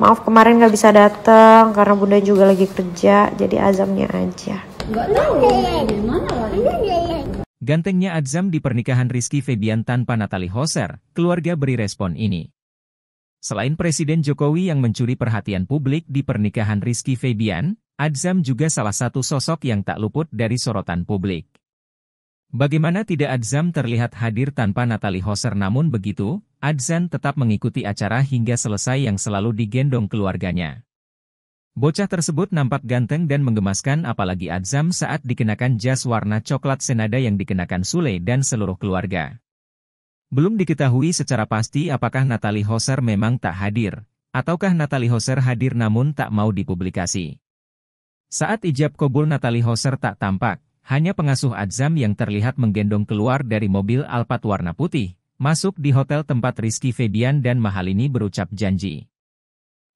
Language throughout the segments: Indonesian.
Maaf kemarin gak bisa datang karena bunda juga lagi kerja, jadi Azamnya aja. Gantengnya Azam di pernikahan Rizky Febian tanpa Natali Hoser, keluarga beri respon ini. Selain Presiden Jokowi yang mencuri perhatian publik di pernikahan Rizky Febian, Azam juga salah satu sosok yang tak luput dari sorotan publik. Bagaimana tidak Adzam terlihat hadir tanpa Natalie Hoser namun begitu, Adzan tetap mengikuti acara hingga selesai yang selalu digendong keluarganya. Bocah tersebut nampak ganteng dan menggemaskan apalagi Adzam saat dikenakan jas warna coklat senada yang dikenakan Sule dan seluruh keluarga. Belum diketahui secara pasti apakah Natalie Hoser memang tak hadir, ataukah Natalie Hoser hadir namun tak mau dipublikasi. Saat ijab kobul Natalie Hoser tak tampak, hanya pengasuh Azam yang terlihat menggendong keluar dari mobil Alphard warna putih, masuk di hotel tempat Rizky Febian dan Mahalini berucap janji.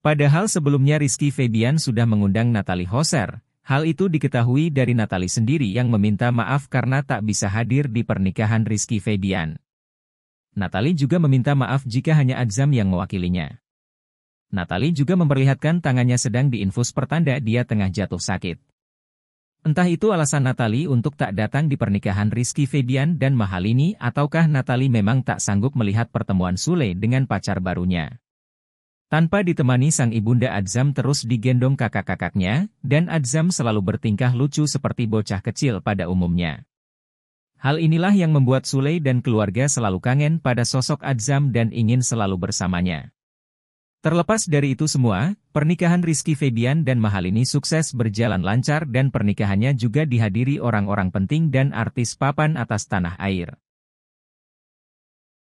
Padahal sebelumnya Rizky Febian sudah mengundang Natalie Hoser, hal itu diketahui dari Natalie sendiri yang meminta maaf karena tak bisa hadir di pernikahan Rizky Febian. Natalie juga meminta maaf jika hanya Azam yang mewakilinya. Natalie juga memperlihatkan tangannya sedang diinfus pertanda dia tengah jatuh sakit. Entah itu alasan Natali untuk tak datang di pernikahan Rizky Febian dan Mahalini ataukah Natali memang tak sanggup melihat pertemuan Sule dengan pacar barunya. Tanpa ditemani sang ibunda Adzam terus digendong kakak-kakaknya, dan Adzam selalu bertingkah lucu seperti bocah kecil pada umumnya. Hal inilah yang membuat Sule dan keluarga selalu kangen pada sosok Adzam dan ingin selalu bersamanya. Terlepas dari itu semua, pernikahan Rizky Febian dan Mahalini sukses berjalan lancar dan pernikahannya juga dihadiri orang-orang penting dan artis papan atas tanah air.